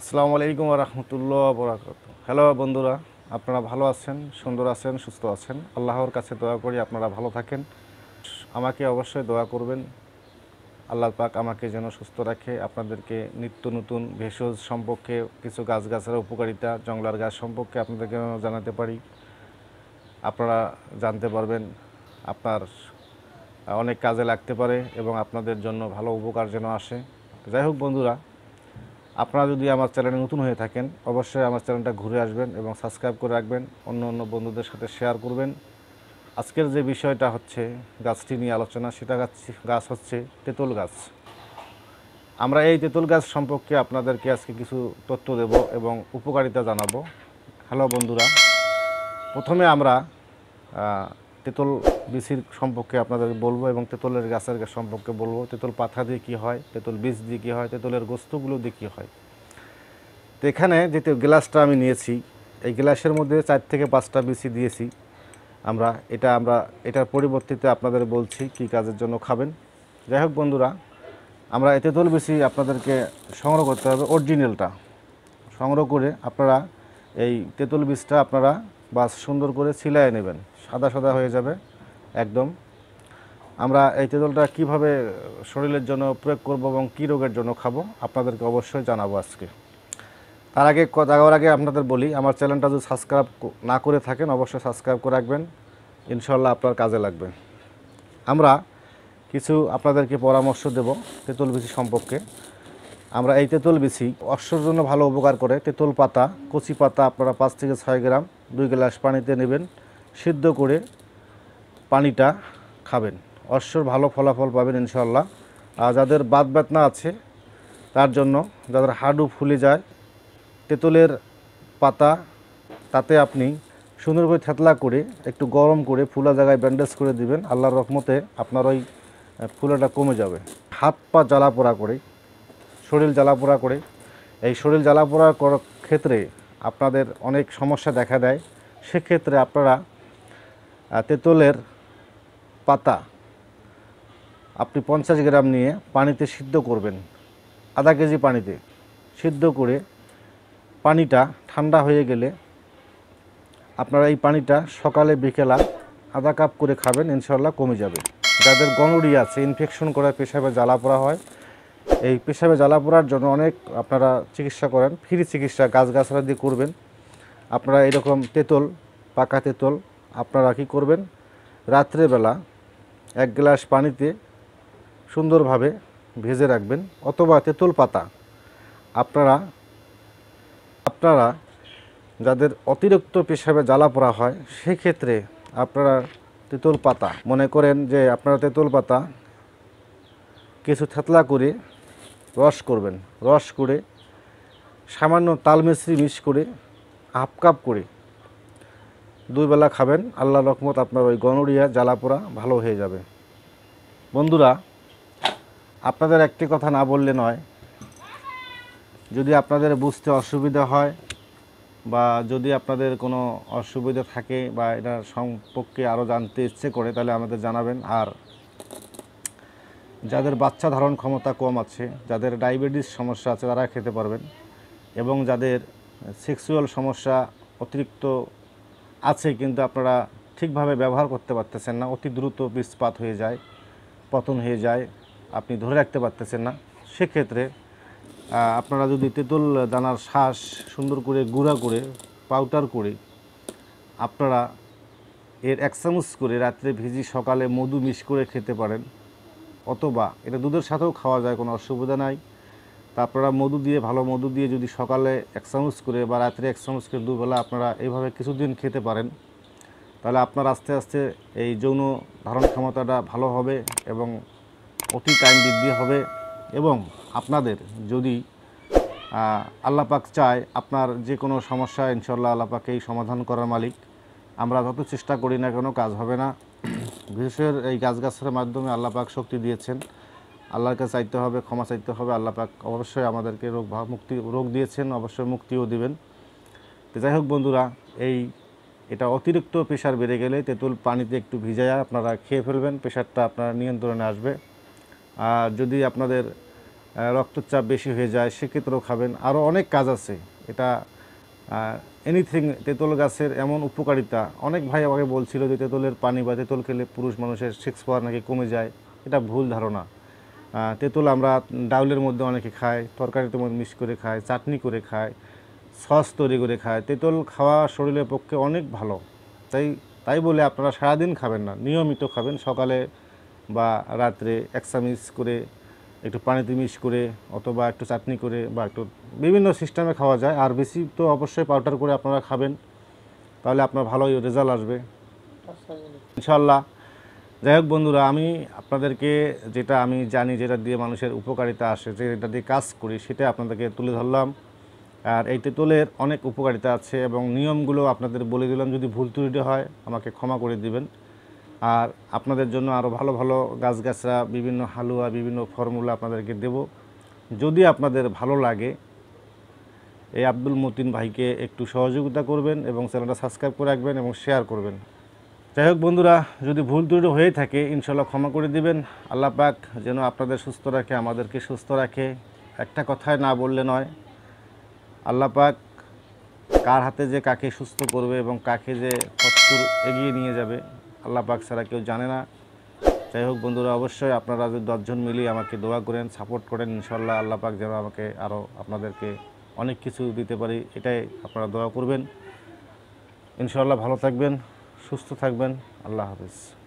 আসসালামু আলাইকুম রহমতুল্লাহ বরাকাত হ্যালো বন্ধুরা আপনারা ভালো আছেন সুন্দর আছেন সুস্থ আছেন আল্লাহর কাছে দোয়া করি আপনারা ভালো থাকেন আমাকে অবশ্যই দোয়া করবেন আল্লাহ পাক আমাকে যেন সুস্থ রাখে আপনাদেরকে নিত্য নতুন ভেষজ সম্পর্কে কিছু গাছগাছের উপকারিতা জঙ্গলার গাছ সম্পর্কে আপনাদেরকে জানাতে পারি আপনারা জানতে পারবেন আপনার অনেক কাজে লাগতে পারে এবং আপনাদের জন্য ভালো উপকার যেন আসে যাই হোক বন্ধুরা আপনারা যদি আমার চ্যানেলে নতুন হয়ে থাকেন অবশ্যই আমার চ্যানেলটা ঘুরে আসবেন এবং সাবস্ক্রাইব করে রাখবেন অন্য অন্য বন্ধুদের সাথে শেয়ার করবেন আজকের যে বিষয়টা হচ্ছে গাছটি নিয়ে আলোচনা সেটা গাছ গাছ হচ্ছে তেঁতুল গাছ আমরা এই তেঁতুল গাছ সম্পর্কে আপনাদেরকে আজকে কিছু তথ্য দেব এবং উপকারিতা জানাবো হ্যালো বন্ধুরা প্রথমে আমরা তেঁতুল বিচির সম্পর্কে আপনাদের বলবো এবং তেঁতুলের গাছের সম্পর্কে বলবো তেঁতুল পাতা দিয়ে কী হয় তেতল বীজ দিয়ে কী হয় তেতলের গোস্তগুলো দিয়ে কী হয় তো এখানে যে গ্লাসটা আমি নিয়েছি এই গ্লাসের মধ্যে চার থেকে পাঁচটা বিচি দিয়েছি আমরা এটা আমরা এটার পরিবর্তিতে আপনাদের বলছি কি কাজের জন্য খাবেন যাই হোক বন্ধুরা আমরা এ তেঁতুল বিচি আপনাদেরকে সংগ্রহ করতে হবে অরিজিনালটা সংগ্রহ করে আপনারা এই তেঁতুল বীজটা আপনারা বাস সুন্দর করে সিলাই নেবেন সাদা সাদা হয়ে যাবে একদম আমরা এই তেঁতুলটা কীভাবে শরীরের জন্য প্রয়োগ করব এবং কী রোগের জন্য খাবো আপনাদেরকে অবশ্যই জানাবো আজকে তার আগে যাওয়ার আগে আপনাদের বলি আমার চ্যানেলটা যদি সাবস্ক্রাইব না করে থাকেন অবশ্যই সাবস্ক্রাইব করে রাখবেন ইনশাল্লাহ আপনার কাজে লাগবে আমরা কিছু আপনাদেরকে পরামর্শ দেব তেঁতুল বিচি সম্পর্কে আমরা এই তেঁতুল বেশি অশ্বর জন্য ভালো উপকার করে তেঁতুল পাতা কচি পাতা আপনারা পাঁচ থেকে ছয় গ্রাম দুই গ্লাস পানিতে নেবেন সিদ্ধ করে পানিটা খাবেন অশ্বর ভালো ফলাফল পাবেন ইনশাল্লাহ আর যাদের বাদ বেতনা আছে তার জন্য যাদের হাডু ফুলে যায় তেঁতুলের পাতা তাতে আপনি সুন্দর করে থেতলা করে একটু গরম করে ফুলা জায়গায় ব্যান্ডেজ করে দিবেন আল্লাহর রকমতে আপনার ওই ফুলাটা কমে যাবে হাত পা জ্বালা পোড়া করে শরীর জ্বালাপোড়া করে এই শরীর জ্বালাপোড়া করার ক্ষেত্রে আপনাদের অনেক সমস্যা দেখা দেয় সেক্ষেত্রে আপনারা তেঁতুলের পাতা আপনি পঞ্চাশ গ্রাম নিয়ে পানিতে সিদ্ধ করবেন আধা কেজি পানিতে সিদ্ধ করে পানিটা ঠান্ডা হয়ে গেলে আপনারা এই পানিটা সকালে বিকেলা আধা কাপ করে খাবেন ইনশাল্লাহ কমে যাবে যাদের গনোরিয়া আছে ইনফেকশন করার পেশাবে জ্বালা পড়া হয় এই পেশাবে জ্বালা পোড়ার জন্য অনেক আপনারা চিকিৎসা করেন ফ্রি চিকিৎসা গাছরা দিয়ে করবেন আপনারা এরকম তেতল পাকা তেতল আপনারা কী করবেন রাত্রেবেলা এক গ্লাস পানিতে সুন্দরভাবে ভেজে রাখবেন অথবা তেঁতুল পাতা আপনারা আপনারা যাদের অতিরিক্ত পেশাবে জ্বালা পোড়া হয় সেক্ষেত্রে আপনারা তেঁতুল পাতা মনে করেন যে আপনারা তেঁতুল পাতা কিছু থেতলা করে রস করবেন রস করে সামান্য তালমিশ্রি মিশ করে হাফ কাপ করে দুইবেলা খাবেন আল্লাহ রকমত আপনার ওই গনোরিয়া জ্বালাপোড়া ভালো হয়ে যাবে বন্ধুরা আপনাদের একটি কথা না বললে নয় যদি আপনাদের বুঝতে অসুবিধা হয় বা যদি আপনাদের কোনো অসুবিধা থাকে বা এটার সম্পর্কে আরও জানতে ইচ্ছে করে তাহলে আমাদের জানাবেন আর যাদের বাচ্চা ধারণ ক্ষমতা কম আছে যাদের ডায়াবেটিস সমস্যা আছে তারা খেতে পারবেন এবং যাদের সেক্সুয়াল সমস্যা অতিরিক্ত আছে কিন্তু আপনারা ঠিকভাবে ব্যবহার করতে পারতেছেন না অতি দ্রুত বিস্পাত হয়ে যায় পতন হয়ে যায় আপনি ধরে রাখতে পারতেছেন না সেক্ষেত্রে আপনারা যদি তেঁতুল দানার শ্বাস সুন্দর করে গুঁড়া করে পাউডার করে আপনারা এর এক চামচ করে রাত্রে ভিজি সকালে মধু মিশ করে খেতে পারেন অথবা এটা দুধের সাথেও খাওয়া যায় কোনো অসুবিধা নাই তা মধু দিয়ে ভালো মধু দিয়ে যদি সকালে এক চামচ করে বা রাত্রে এক চামচ করে দুবেলা আপনারা এইভাবে কিছুদিন খেতে পারেন তাহলে আপনার আস্তে আস্তে এই যৌন ধারণ ক্ষমতাটা ভালো হবে এবং অতি টাইম বৃদ্ধি হবে এবং আপনাদের যদি আল্লাপাক চায় আপনার যে কোনো সমস্যা ইনশাল্লাহ আল্লাপাকেই সমাধান করার মালিক আমরা যত চেষ্টা করি না কোনো কাজ হবে না বিশেষের এই গাছগাছের মাধ্যমে আল্লাপাক শক্তি দিয়েছেন আল্লাহর কাছে চাইতে হবে ক্ষমা চাইতে হবে আল্লাপাক অবশ্যই আমাদেরকে রোগ মুক্তি রোগ দিয়েছেন অবশ্যই মুক্তিও দিবেন তো যাই হোক বন্ধুরা এই এটা অতিরিক্ত প্রেশার বেড়ে গেলে তেঁতুল পানিতে একটু ভিজায়া আপনারা খেয়ে ফেলবেন প্রেশারটা আপনার নিয়ন্ত্রণে আসবে আর যদি আপনাদের রক্তচাপ বেশি হয়ে যায় সেক্ষেত্রেও খাবেন আরও অনেক কাজ আছে এটা এনিথিং তেঁতুল গাছের এমন উপকারিতা অনেক ভাই আমাকে বলছিল যে তেঁতুলের পানি বা তেঁতুল খেলে পুরুষ মানুষের সিক্স পাওয়ার নাকি কমে যায় এটা ভুল ধারণা তেঁতুল আমরা ডাউলের মধ্যে অনেকে খাই তরকারিতে মধ্যে মিক্স করে খায় চাটনি করে খায় সস তৈরি করে খায় তেঁতুল খাওয়া শরীরের পক্ষে অনেক ভালো তাই তাই বলে আপনারা সারাদিন খাবেন না নিয়মিত খাবেন সকালে বা রাত্রে এক চামিচ করে একটু পানিতে মিস করে অথবা একটু চাটনি করে বা একটু বিভিন্ন সিস্টেমে খাওয়া যায় আর বেশি তো অবশ্যই পাউডার করে আপনারা খাবেন তাহলে আপনার ভালোই রেজাল্ট আসবে ইনশাল্লাহ যাই হোক বন্ধুরা আমি আপনাদেরকে যেটা আমি জানি যেটা দিয়ে মানুষের উপকারিতা আসে যেটা দিয়ে কাজ করি সেটা আপনাদেরকে তুলে ধরলাম আর এই তেঁতুলের অনেক উপকারিতা আছে এবং নিয়মগুলো আপনাদের বলে দিলাম যদি ভুল ত্রুটি হয় আমাকে ক্ষমা করে দিবেন আর আপনাদের জন্য আরও ভালো ভালো গাছগাছরা বিভিন্ন হালুয়া বিভিন্ন ফর্মুলা আপনাদেরকে দেব যদি আপনাদের ভালো লাগে এই আব্দুল মতিন ভাইকে একটু সহযোগিতা করবেন এবং চ্যানেলটা সাবস্ক্রাইব করে রাখবেন এবং শেয়ার করবেন যাই হোক বন্ধুরা যদি ভুল ত্রুটি হয়ে থাকে ইনশাল্লাহ ক্ষমা করে দিবেন আল্লাহ পাক যেন আপনাদের সুস্থ রাখে আমাদেরকে সুস্থ রাখে একটা কথায় না বললে নয় আল্লাহ পাক কার হাতে যে কাকে সুস্থ করবে এবং কাকে যে কতদূর এগিয়ে নিয়ে যাবে আল্লাহ পাক ছাড়া কেউ জানে না যাই হোক বন্ধুরা অবশ্যই আপনারা যদি দশজন মিলিয়ে আমাকে দোয়া করেন সাপোর্ট করেন ইনশাল্লাহ আল্লাহ পাক যেন আমাকে আরও আপনাদেরকে অনেক কিছু দিতে পারি এটাই আপনারা দোয়া করবেন ইনশাল্লাহ ভালো থাকবেন সুস্থ থাকবেন আল্লাহ হাফিজ